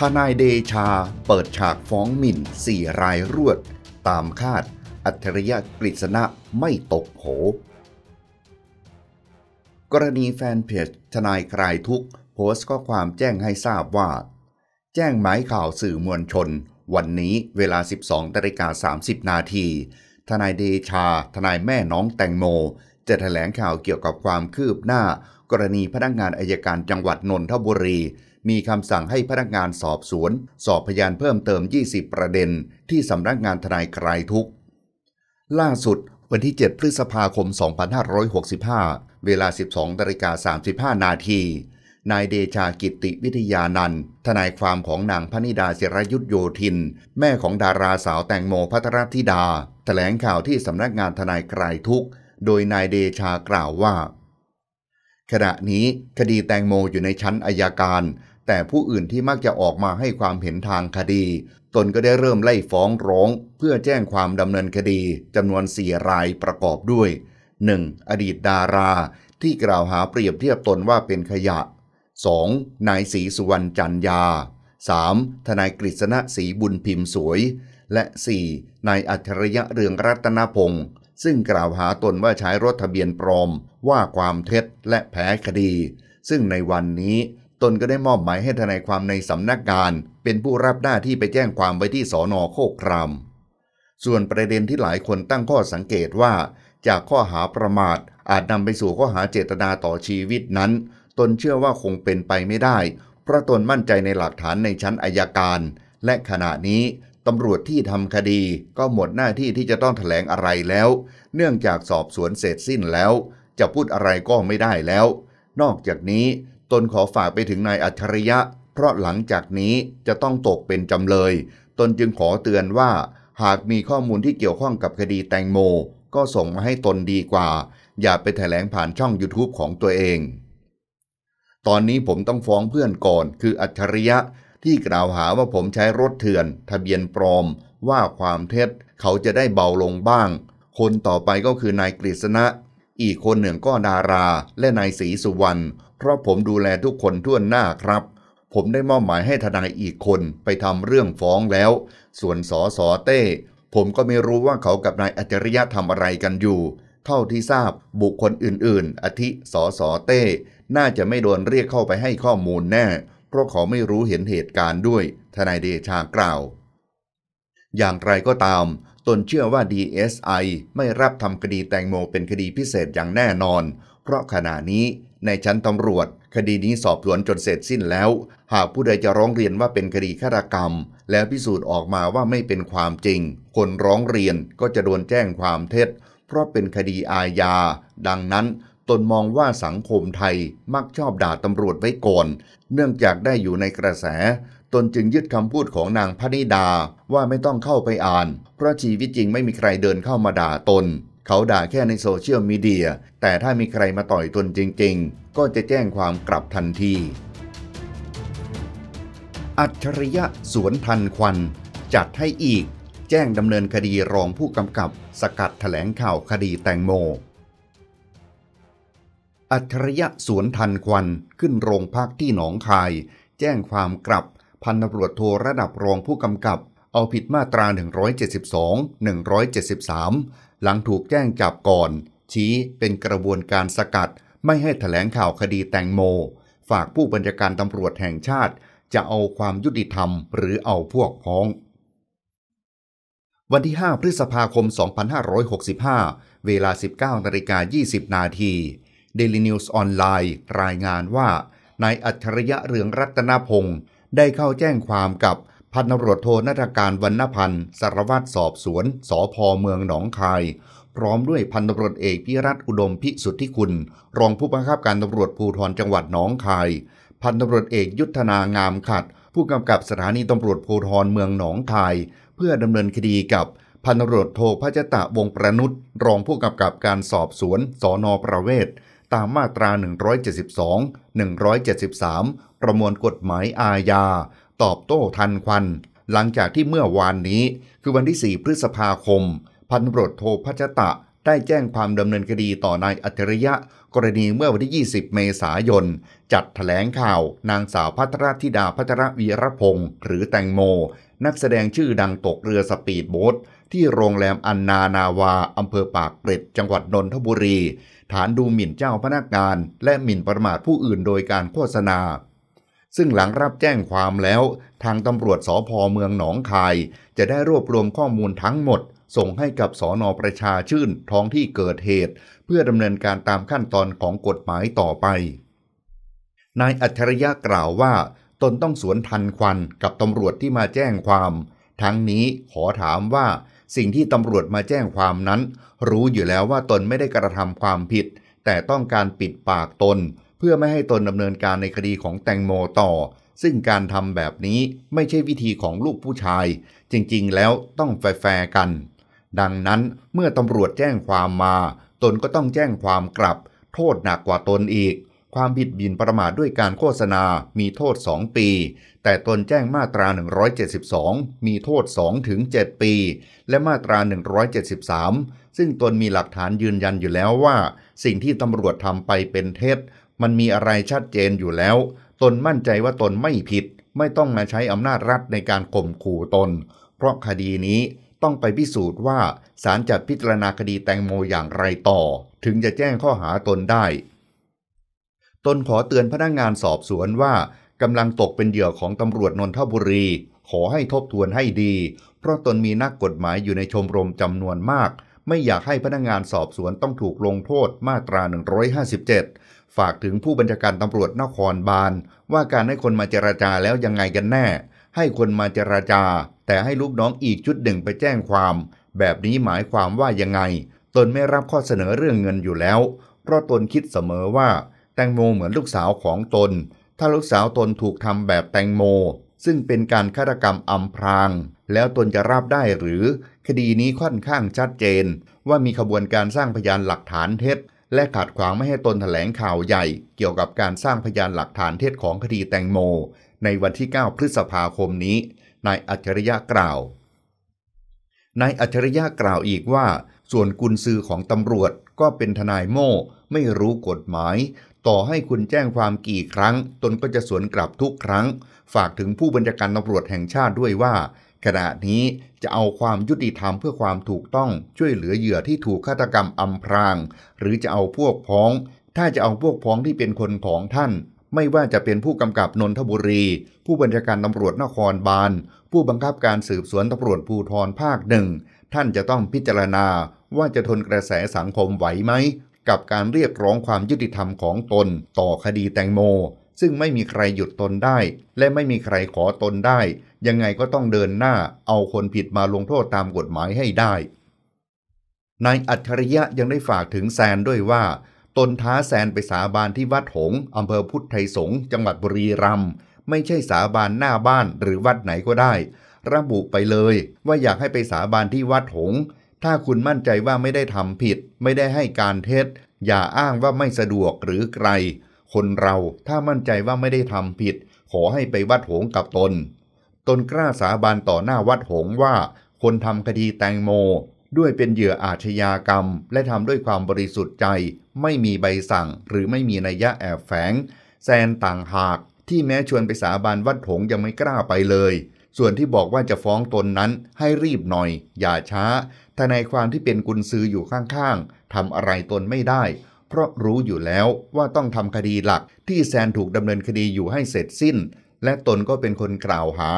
ทนายเดชาเปิดฉากฟ้องหมิ่นสี่รายรวด ตามคาด อัจฉริยะกฤษณะ ไม่ตกโผกรณีแฟนเพจ ทนายคลายทุก โพสต์ข้อความแจ้งให้ทราบว่า แจ้งหมายข่าวสื่อมวลชน วันนี้เวลา 12 ตริกา30 นาทีทนายเดชา ทนายแม่น้องแตงโม จะแถลงข่าวเกี่ยวกับความคืบหน้า กรณีพนักงงานอายการจังหวัดนนทบุรีมีคำสั่งให้พนักงานสอบสวน สอบพยานเพิ่มเติม 20 ประเด็น ที่สำนักงานทนายกลทุก ล่าสุด วันที่ 7 พฤษภาคม 2565 เวลา 12นาิกา35 นาที นายเดชากิติวิทยานัน ทนายความของนางพนิดาศิรยุทธโยธิน แม่ของดาราสาวแตงโมพัทรธิดา แถลงข่าวที่สำนักงานทนายไกลทุก โดยนายเดชากล่าวว่า ขณะนี้ คดีแตงโมอยู่ในชั้นอายการแต่ผู้อื่นที่มักจะออกมาให้ความเห็นทางคดี ตนก็ได้เริ่มไล่ฟ้องร้อง เพื่อแจ้งความดำเนินคดีจำนวน4รายประกอบด้วย 1. อดีตดาราที่กล่าวหาเปรียบเทียบตนว่าเป็นขยะ 2. นายศรีสุวรรณจันยา 3. ทนายกฤษณะศรีบุญพิมพ์สวย และ 4. นายอัจฉริยะเรืองรัตนพงศ์ซึ่งกล่าวหาตนว่าใช้รถทะเบียนปลอม ว่าความเท็จและแพ้คดี ซึ่งในวันนี้ตนก็ได้มอบหมายให้ทนายความในสำนักงานเป็นผู้รับหน้าที่ไปแจ้งความไว้ที่สอนอโคคราม ส่วนประเด็นที่หลายคนตั้งข้อสังเกตว่า จากข้อหาประมาทอาจนำไปสู่ข้อหาเจตนาต่อชีวิตนั้นตนเชื่อว่าคงเป็นไปไม่ได้เพราะตนมั่นใจในหลักฐานในชั้นอายการ และขณะนี้ตำรวจที่ทำคดีก็หมดหน้าที่ที่จะต้องถแถลงอะไรแล้ว เนื่องจากสอบสวนเสร็จสิ้นแล้ว จะพูดอะไรก็ไม่ได้แล้ว นอกจากนี้ตนขอฝากไปถึงนายอัจฉริยะ เพราะหลังจากนี้จะต้องตกเป็นจำเลย ตนจึงขอเตือนว่า หากมีข้อมูลที่เกี่ยวข้องกับคดีแตงโม ก็ส่งมาให้ตนดีกว่า อย่าไปแถลงผ่านช่อง YouTube ของตัวเอง ตอนนี้ผมต้องฟ้องเพื่อนก่อนคืออัจฉริยะที่กล่าวหาว่าผมใช้รถเถื่อน ทะเบียนปลอมว่าความเท็จเขาจะได้เบาลงบ้าง คนต่อไปก็คือนายกฤษณะ อีกคนหนึ่งก็ดาราและนายศรีสุวรรณพราะผมดูแลทุกคนทั่วหน้าครับ ผมได้มอบหมายให้ทนายอีกคนไปทำเรื่องฟ้องแล้ว ส่วนสอสอเต้ ผมก็ไม่รู้ว่าเขากับนายอัจฉริยะทำอะไรกันอยู่ เท่าที่ทราบบุคคลอื่นๆอาทิสอสอเต้ น่าจะไม่โดนเรียกเข้าไปให้ข้อมูลแน่ เพราะเขาไม่รู้เห็นเหตุการณ์ด้วย ทนายเดชากล่าว อย่างไรก็ตาม ตนเชื่อว่า DSI ไม่รับทำคดีแตงโมเป็นคดีพิเศษอย่างแน่นอน เพราะขณะนี้ในชั้นตำรวจ คดีนี้สอบสวนจนเสร็จสิ้นแล้ว หากผู้ใดจะร้องเรียนว่าเป็นคดีฆาตกรรม แล้วพิสูจน์ออกมาว่าไม่เป็นความจริง คนร้องเรียนก็จะโดนแจ้งความเท็จ เพราะเป็นคดีอาญาดังนั้นตนมองว่าสังคมไทยมักชอบด่าตำรวจไว้ก่อนเนื่องจากได้อยู่ในกระแส ตนจึงยึดคำพูดของนางพนิดาว่าไม่ต้องเข้าไปอ่าน เพราะชีวิตจริงไม่มีใครเดินเข้ามาด่าตนเขาด่าแค่ในโซเชียลมีเดีย แต่ถ้ามีใครมาต่อยตนจริงๆ ก็จะแจ้งความกลับทันที อัจฉริยะสวนทันควันจัดให้อีกแจ้งดำเนินคดีรองผู้กำกับ สกัดถแถลงข่าวคดีแตงโม อัจฉริยะสวนทันควันขึ้นโรงพักที่หนองคาย แจ้งความกลับ พันตำรวจโทระดับรองผู้กำกับ เอาผิดมาตรา 172 173หลังถูกแจ้งจับก่อน ชี้เป็นกระบวนการสกัด ไม่ให้แถลงข่าวคดีแตงโม ฝากผู้บัญชาการตำรวจแห่งชาติ จะเอาความยุติธรรมหรือเอาพวกพ้อง วันที่ 5 พฤษภาคม 2565 เวลา 19นาฬิกา20นาทีเดลินิวส์ออนไลน์รายงานว่านายอัจฉริยะเรืองรัตนพงศ์ได้เข้าแจ้งความกับพันตำรวจโทนัทการวรรณพันธ์สารวัตรสอบสวนสอพอเมืองหนองคาย พร้อมด้วยพันตำรวจเอกพิรัตอุดมพิสุทธิคุณ รองผู้บังคับการตำรวจภูธรจังหวัดหนองคาย พันตำรวจเอกยุทธนางามขัด ผู้กำกับสถานีตำรวจภูธรเมืองหนองคาย เพื่อดำเนินคดีกับพันตำรวจโทพจตะวงประนุษรองผู้กำกับการสอบสวนสอนอประเวศตามมาตรา 172 173 ประมวลกฎหมายอาญาตอบโต้ทันควัน หลังจากที่เมื่อวานนี้คือวันที่ 4 พฤษภาคม พันตำรวจโทพัชตะได้แจ้งความดำเนินคดีต่อนายอัจฉริยะ กรณีเมื่อวันที่ 20 เมษายน จัดถแถลงข่าวนางสาวพัทรธิดาพัทรวีรพงศ์หรือแตงโม นักแสดงชื่อดังตกเรือสปีดโบ๊ทที่โรงแรมอันนานาวา อำเภอปากเกร็ดจังหวัดนนทบุรี ฐานดูหมิ่นเจ้าพนักงานและหมิ่นประมาทผู้อื่นโดยการโฆษณาซึ่งหลังรับแจ้งความแล้ว ทางตำรวจสอพอเมืองหนองคาย จะได้รวบรวมข้อมูลทั้งหมด ส่งให้กับสอนอประชาชื่นท้องที่เกิดเหตุ เพื่อดำเนินการตามขั้นตอนของกฎหมายต่อไป นายอัจฉริยะกล่าวว่า ตนต้องสวนทันควันกับตำรวจที่มาแจ้งความ ทั้งนี้ขอถามว่าสิ่งที่ตำรวจมาแจ้งความนั้น รู้อยู่แล้วว่าตนไม่ได้กระทำความผิด แต่ต้องการปิดปากตนเพื่อไม่ให้ตนดำเนินการในคดีของแตงโมต่อ ซึ่งการทำแบบนี้ไม่ใช่วิธีของลูกผู้ชาย จริงๆ แล้วต้องแฟร์กัน ดังนั้นเมื่อตำรวจแจ้งความมา ตนก็ต้องแจ้งความกลับ โทษหนักกว่าตนอีก ความผิดบินประมาทด้วยการโฆษณามีโทษ 2 ปี แต่ตนแจ้งมาตรา 172 มีโทษ2ถึง 7 ปี และมาตรา 173 ซึ่งตนมีหลักฐานยืนยันอยู่แล้วว่า สิ่งที่ตำรวจทำไปเป็นเท็จมันมีอะไรชัดเจนอยู่แล้ว ตนมั่นใจว่าตนไม่ผิด ไม่ต้องมาใช้อำนาจรัฐในการข่มขู่ตน เพราะคดีนี้ต้องไปพิสูจน์ว่าศาลจัพิจารณาคดีแตงโมอย่างไรต่อ ถึงจะแจ้งข้อหาตนได้ ตนขอเตือนพนักงงานสอบสวนว่ากำลังตกเป็นเหยื่อของตำรวจนนทบุรี ขอให้ทบทวนให้ดี เพราะตนมีนักกฎหมายอยู่ในชมรมจำนวนมาก ไม่อยากให้พนักงงานสอบสวนต้องถูกลงโทษมาตรา 157ฝากถึงผู้บัญชาการตำรวจนครบาลว่าการให้คนมาเจราจาแล้วยังไงกันแน่ ให้คนมาเจราจาแต่ให้ลูกน้องอีกชุดหนึ่งไปแจ้งความ แบบนี้หมายความว่ายังไง ตนไม่รับข้อเสนอเรื่องเงินอยู่แล้วเพราะตนคิดเสมอว่าแตงโมเหมือนลูกสาวของตน ถ้าลูกสาวตนถูกทำแบบแตงโม ซึ่งเป็นการฆาตกรรมอำพรางแล้วตนจะรับได้หรือ คดีนี้ค่อนข้างชัดเจน ว่ามีขบวนการสร้างพยานหลักฐานเท็จและขัดขวางไม่ให้ตนถแถลงข่าวใหญ่ เกี่ยวกับการสร้างพยานหลักฐานเท็จของคดีแตงโม ในวันที่ 9 พฤษภาคมนี้นายอัจฉริยะกล่าวนายอัจฉริยะกล่าวอีกว่า ส่วนกุญซือของตำรวจก็เป็นทนายโม่ ไม่รู้กฎหมาย ต่อให้คุณแจ้งความกี่ครั้ง ตนก็จะสวนกลับทุกครั้ง ฝากถึงผู้บัญชาการตำรวจแห่งชาติด้วยว่าขณะนี้จะเอาความยุติธรรมเพื่อความถูกต้องช่วยเหลือเหยื่อที่ถูกฆาตกรรมอำพราง หรือจะเอาพวกพ้อง ถ้าจะเอาพวกพ้องที่เป็นคนของท่าน ไม่ว่าจะเป็นผู้กำกับนนทบุรี ผู้บัญชาการตำรวจนครบาลผู้บังคับการสืบสวนตำรวจภูธรภาคหนึ่งท่านจะต้องพิจารณา ว่าจะทนกระแสสังคมไหวไหมกับการเรียกร้องความยุติธรรมของตน ต่อคดีแตงโมซึ่งไม่มีใครหยุดตนได้ และไม่มีใครขอตนได้ ยังไงก็ต้องเดินหน้า เอาคนผิดมาลงโทษตามกฎหมายให้ได้ นายอัจฉริยะยังได้ฝากถึงแซนด้วยว่า ตนท้าแซนไปสาบานที่วัดหงอำเภอพุทธไทยสงจังหวัดบุรีรัมย์ไม่ใช่สาบานหน้าบ้านหรือวัดไหนก็ได้ ระบุไปเลยว่าอยากให้ไปสาบานที่วัดหง ถ้าคุณมั่นใจว่าไม่ได้ทำผิด ไม่ได้ให้การเท็จอย่าอ้างว่าไม่สะดวกหรือไกลคนเราถ้ามั่นใจว่าไม่ได้ทำผิด ขอให้ไปวัดหงกับตน ตนกล้าสาบานต่อหน้าวัดหงว่า คนทำคดีแตงโม ด้วยเป็นเหยื่ออาชญากรรมและทำด้วยความบริสุทธิ์ใจ ไม่มีใบสั่ง หรือไม่มีนัยยะแอบแฝงแซนต่างหาก ที่แม้ชวนไปสาบานวัดหง ยังไม่กล้าไปเลย ส่วนที่บอกว่าจะฟ้องตนนั้นให้รีบหน่อย อย่าช้าทนายความที่เป็นกุญซืออยู่ข้างๆทำอะไรตนไม่ได้เพราะรู้อยู่แล้วว่าต้องทำคดีหลัก ที่แซนถูกดำเนินคดีอยู่ให้เสร็จสิ้น และตนก็เป็นคนกล่าวหา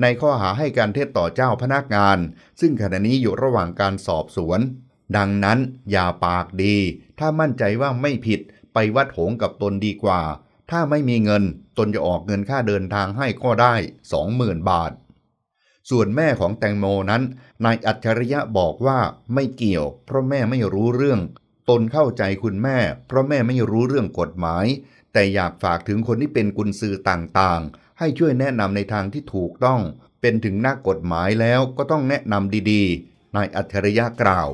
ในข้อหาให้การเท็จต่อเจ้าพนักงาน ซึ่งขณะนี้อยู่ระหว่างการสอบสวน ดังนั้นอย่าปากดี ถ้ามั่นใจว่าไม่ผิดไปวัดโหงกับตนดีกว่า ถ้าไม่มีเงิน ตนจะออกเงินค่าเดินทางให้ก็ได้ 20,000 บาท ส่วนแม่ของแตงโมนั้นนายอัจฉริยะบอกว่าไม่เกี่ยว เพราะแม่ไม่รู้เรื่องนเข้าใจคุณแม่เพราะแม่ไม่รู้เรื่องกฎหมาย แต่อยากฝากถึงคนที่เป็นกุญสือต่างๆ ให้ช่วยแนะนำในทางที่ถูกต้อง เป็นถึงนักกฎหมายแล้วก็ต้องแนะนำดี ๆนายอัจฉริยะกล่าว